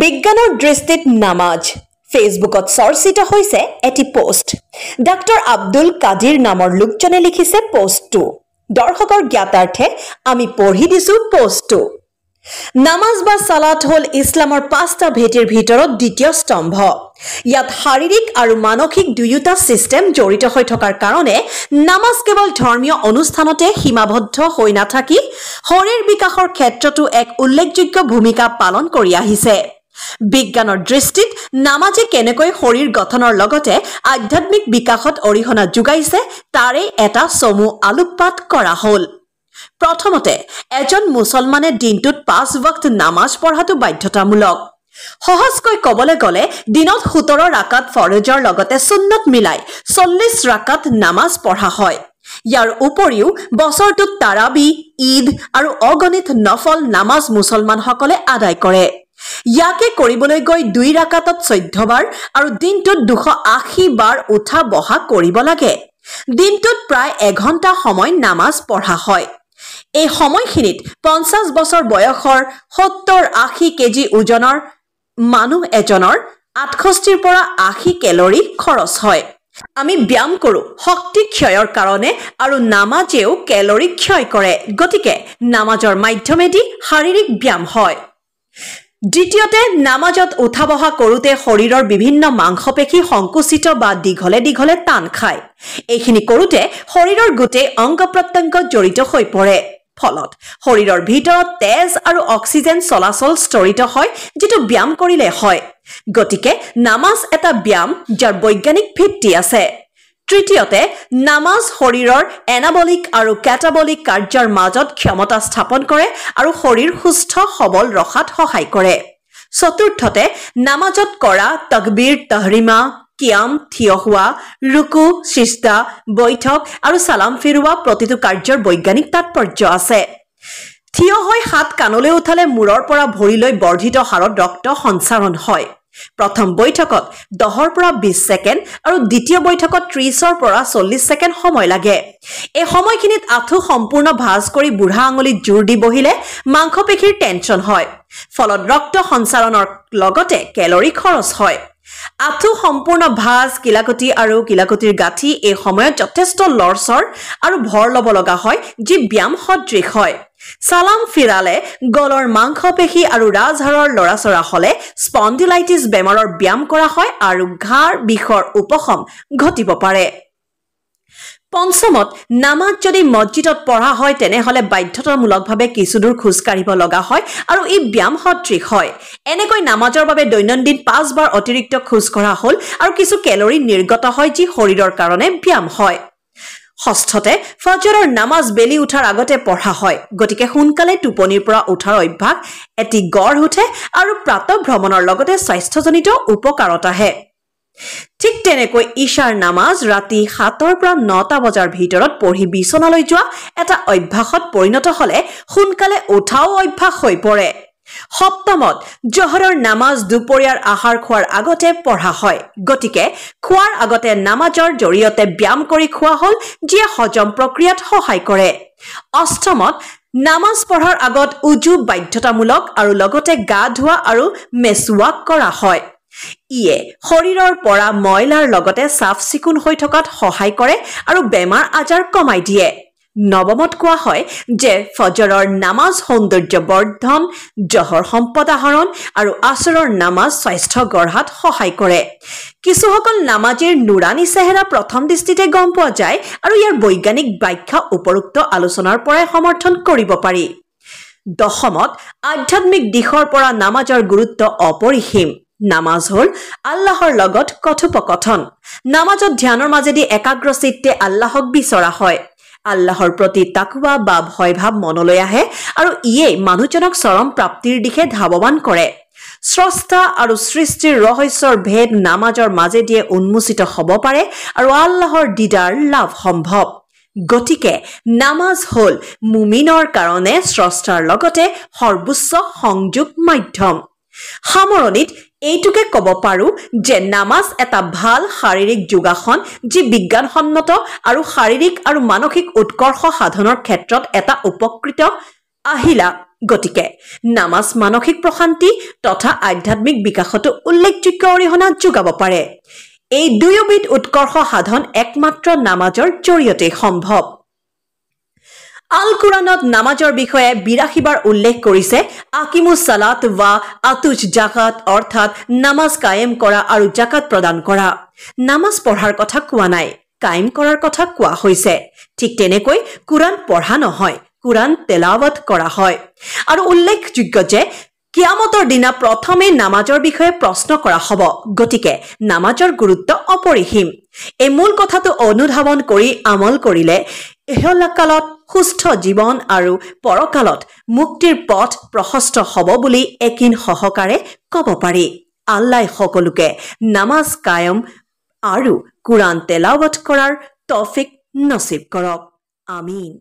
বিজ্ঞানৰ দৃষ্টিত নামাজ ফেচবুকত চৰ্চিত হৈছে এটি পোষ্ট ডাক্তৰ আব্দুল কাদিৰ নামৰ লোকজনে লিখিছে পোষ্টটো দৰ্শকৰ জ্ঞাতাৰ্থে আমি পঢ়ি দিছো পোষ্টটো নামাজ বা চালাদ হ'ল ইছলামৰ পাঁচটা ভেটিৰ ভিতৰত দ্বিতীয় স্তম্ভ ইয়াত শাৰীৰিক আৰু মানসিক দুয়োটা ছিষ্টেম জড়িত হৈ থকাৰ কাৰণে নামাজ কেৱল ধৰ্মীয় অনুষ্ঠানতে সীমাবদ্ধ হৈ নাথাকি শৰীৰ বিকাশৰ ক্ষেত্ৰতো এক উল্লেখযোগ্য ভূমিকা পালন কৰি আহিছে বিজ্ঞানৰ দৃষ্টিত নামাজে কেনেকৈ শৰীৰ গঠনৰ লগতে আধ্যাত্মিক বিকাশত অৰিহণা যোগাইছে তাৰে এটা চমু আলোকপাত কৰা হ'ল প্ৰথমতে এজন মুছলমানে দিনটোত পাঁচ বক্ত নামাজ পঢ়াটো বাধ্যতামূলক সহজকৈ কবলৈ গলে দিনত সোতৰ ৰাকাত ফৰেজৰ লগতে চুন্নত মিলাই চল্লিশ ৰাকাত নামাজ পঢ়া হয় ইয়াৰ উপৰিও বছৰটোত তাৰাবি ঈদ আৰু অগণিত নফল নামাজ মুছলমানসকলে আদায় কৰে ইয়াকে কৰিবলৈ গৈ দুই ৰাকাতত বাৰ আৰু দিনটোত দুশ আশী বাৰ উঠা বহা কৰিব লাগে দিনটোত প্ৰায় এঘণ্টা সময় নামাজ পঢ়া হয় এই সময়খিনিত পঞ্চাছ বছৰ বয়সৰ সত্তৰ আশী কেজি ওজনৰ মানুহ এজনৰ আঠষষ্ঠিৰ পৰা আশী কেলৰি খৰচ হয় আমি ব্যায়াম কৰোঁ শক্তি ক্ষয়ৰ কাৰণে আৰু নামাজেও কেলৰি ক্ষয় কৰে গতিকে নামাজৰ মাধ্যমেদি শাৰীৰিক ব্যায়াম হয় দ্বিতীয়তে নামাজত উঠা বহা কৰোঁতে শৰীৰৰ বিভিন্ন মাংসপেশী সংকুচিত বা দীঘলে দীঘলে টান খায় এইখিনি কৰোতে শৰীৰৰ গোটেই অংগ প্ৰত্যংগ জড়িত হৈ পৰে ফলত শৰীৰৰ ভিতৰত তেজ আৰু অক্সিজেন চলাচল স্তৰিত হয় যিটো ব্যায়াম কৰিলে হয় গতিকে নামাজ এটা ব্যায়াম যাৰ বৈজ্ঞানিক ভিত্তি আছে তৃতীয়তে নামাজ শৰীৰৰ এনাবলিক আৰু কেটাবলিক কাৰ্যৰ মাজত ক্ষমতা স্থাপন কৰে আৰু শৰীৰ সুস্থ সবল ৰখাত সহায় কৰে চতুৰ্থতে নামাজত কৰা তকবীৰ তহৰিমা কিয়াম থিয় হোৱা ৰুকু চিষ্টা বৈঠক আৰু চালাম ফেৰুৱা প্ৰতিটো কাৰ্যৰ বৈজ্ঞানিক তাৎপৰ্য আছে থিয় হৈ হাত কাণলৈ উঠালে মূৰৰ পৰা ভৰিলৈ বৰ্ধিত হাৰত ৰক্ত সঞ্চাৰণ হয় প্ৰথম বৈঠকত দহৰ পৰা বিশ ছেকেণ্ড আৰু দ্বিতীয় বৈঠকত ত্ৰিশৰ পৰা চল্লিশ ছেকেণ্ড সময় লাগে এই সময়খিনিত আঁঠু সম্পূৰ্ণ ভাজ কৰি বুঢ়া আঙুলিত জোৰ দি বহিলে মাংসপেশীৰ টেনশ্যন হয় ফলত ৰক্ত সঞ্চালনৰ লগতে কেলৰি খৰচ হয় আঁঠু সম্পূৰ্ণ ভাঁজ কিলাকুটি আৰু কিলাকুটিৰ গাঁঠি এই সময়ত যথেষ্ট লৰচৰ আৰু ভৰ ল'ব লগা হয় যি ব্যায়াম সদৃশ হয় চালাম ফিৰালে গলৰ মাংস পেশী আৰু ৰাজহাৰৰ লৰাচৰা হলে স্পণ্ডিলাইটিছ বেমাৰৰ ব্যায়াম কৰা হয় আৰু ঘাঁৰ বিষৰ উপশম ঘটিব পাৰে পঞ্চমত নামাজ যদি মছজিদত পঢ়া হয় তেনেহ'লে বাধ্যতামূলকভাৱে কিছুদূৰ খোজ কাঢ়িব লগা হয় আৰু ই ব্যায়াম সদৃশ হয় এনেকৈ নামাজৰ বাবে দৈনন্দিন পাঁচবাৰ অতিৰিক্ত খোজ কঢ়া হ'ল আৰু কিছু কেলৰি নিৰ্গত হয় যি শৰীৰৰ কাৰণে ব্যায়াম হয় ষষ্ঠতে ফজৰৰ নামাজ বেলি উঠাৰ আগতে পঢ়া হয় গতিকে সোনকালে টোপনিৰ পৰা উঠাৰ অভ্যাস এটি গঢ় উঠে আৰু প্ৰাতঃ ভ্ৰমণৰ লগতে স্বাস্থ্যজনিত উপকাৰত আহে ঠিক তেনেকৈ ঈশাৰ নামাজ ৰাতি সাতৰ পৰা নটা বজাৰ ভিতৰত পঢ়ি বিচনালৈ যোৱা এটা অভ্যাসত পৰিণত হ'লে সোনকালে উঠাও অভ্যাস হৈ পৰে সপ্তমত জহৰৰ নামাজ দুপৰীয়াৰ আহাৰ খোৱাৰ আগতে পঢ়া হয় গতিকে খোৱাৰ আগতে নামাজৰ জৰিয়তে ব্যায়াম কৰি খোৱা হ'ল যিয়ে হজম প্ৰক্ৰিয়াত সহায় কৰে অষ্টমত নামাজ পঢ়াৰ আগত উজু বাধ্যতামূলক আৰু লগতে গা ধোৱা আৰু মেচোৱা কৰা হয় ইয়ে শৰীৰৰ পৰা ময়লাৰ লগতে চাফ চিকুণ হৈ থকাত সহায় কৰে আৰু বেমাৰ আজাৰ কমাই দিয়ে নৱমত কোৱা হয় যে ফজৰৰ নামাজ সৌন্দৰ্য বৰ্ধন জহৰ সম্পদ আহৰণ আৰু আচৰৰ নামাজ স্বাস্থ্য গঢ়াত সহায় কৰে কিছুসকল নামাজিৰ নুৰাণী চেহেৰা প্ৰথম দৃষ্টিতে গম পোৱা যায় আৰু ইয়াৰ বৈজ্ঞানিক ব্যাখ্যা উপৰোক্ত আলোচনাৰ পৰাই সমৰ্থন কৰিব পাৰি দশমত আধ্যাত্মিক দিশৰ পৰা নামাজৰ গুৰুত্ব অপৰিসীম নামাজ হ'ল আল্লাহৰ লগত কথোপকথন নামাজত ধ্যানৰ মাজেদি একাগ্ৰচিত্তে আল্লাহক বিচৰা হয় আল্লাহৰ প্ৰতি তাকুৱা বা ভয়ভাৱ মনলৈ আহে আৰু ইয়ে মানুহজনক চৰম প্ৰাপ্তিৰ দিশে ধাৱমান কৰে স্ৰষ্টা আৰু সৃষ্টিৰ ৰহস্যৰ ভেদ নামাজৰ মাজেদিয়ে উন্মোচিত হ'ব পাৰে আৰু আল্লাহৰ দিদাৰ লাভ সম্ভৱ গতিকে নামাজ হ'ল মুমিনৰ কাৰণে স্ৰষ্টাৰ লগতে সৰ্বোচ্চ সংযোগ মাধ্যম সামৰণিত এইটোকে ক'ব পাৰোঁ যে নামাজ এটা ভাল শাৰীৰিক যোগাসন যি বিজ্ঞানসন্মত আৰু শাৰীৰিক আৰু মানসিক উৎকৰ্ষ সাধনৰ ক্ষেত্ৰত এটা উপকৃত আহিলা গতিকে নামাজ মানসিক প্ৰশান্তি তথা আধ্যাত্মিক বিকাশতো উল্লেখযোগ্য অৰিহণা যোগাব পাৰে এই দুয়োবিধ উৎকৰ্ষ সাধন একমাত্ৰ নামাজৰ জৰিয়তেই সম্ভৱ আল কুৰাণত নামাজৰ বিষয়ে বিৰাশীবাৰ উল্লেখ কৰিছে আকিমুজ চালাত বা আতুজ জাকাত অৰ্থাৎ নামাজ কায়েম কৰা আৰু জাকাত প্ৰদান কৰা নামাজ পঢ়াৰ কথা কোৱা নাই কায়েম কৰাৰ কথা কোৱা হৈছে ঠিক তেনেকৈ কোৰাণ পঢ়া নহয় কোৰাণ তেলাৱত কৰা হয় আৰু উল্লেখযোগ্য যে কিয়ামতৰ দিনা প্ৰথমে নামাজৰ বিষয়ে প্ৰশ্ন কৰা হ'ব গতিকে নামাজৰ গুৰুত্ব অপৰিসীম এই মূল কথাটো অনুধাৱন কৰি আমল কৰিলে এহলা কালত সুস্থ জীৱন আৰু পৰকালত মুক্তিৰ পথ প্ৰশস্ত হ'ব বুলি একিন সহকাৰে ক'ব পাৰি আল্লাই সকলোকে নামাজ কায়ম আৰু কোৰাণ তেলাৱত কৰাৰ তফিক নচিব কৰক আমিন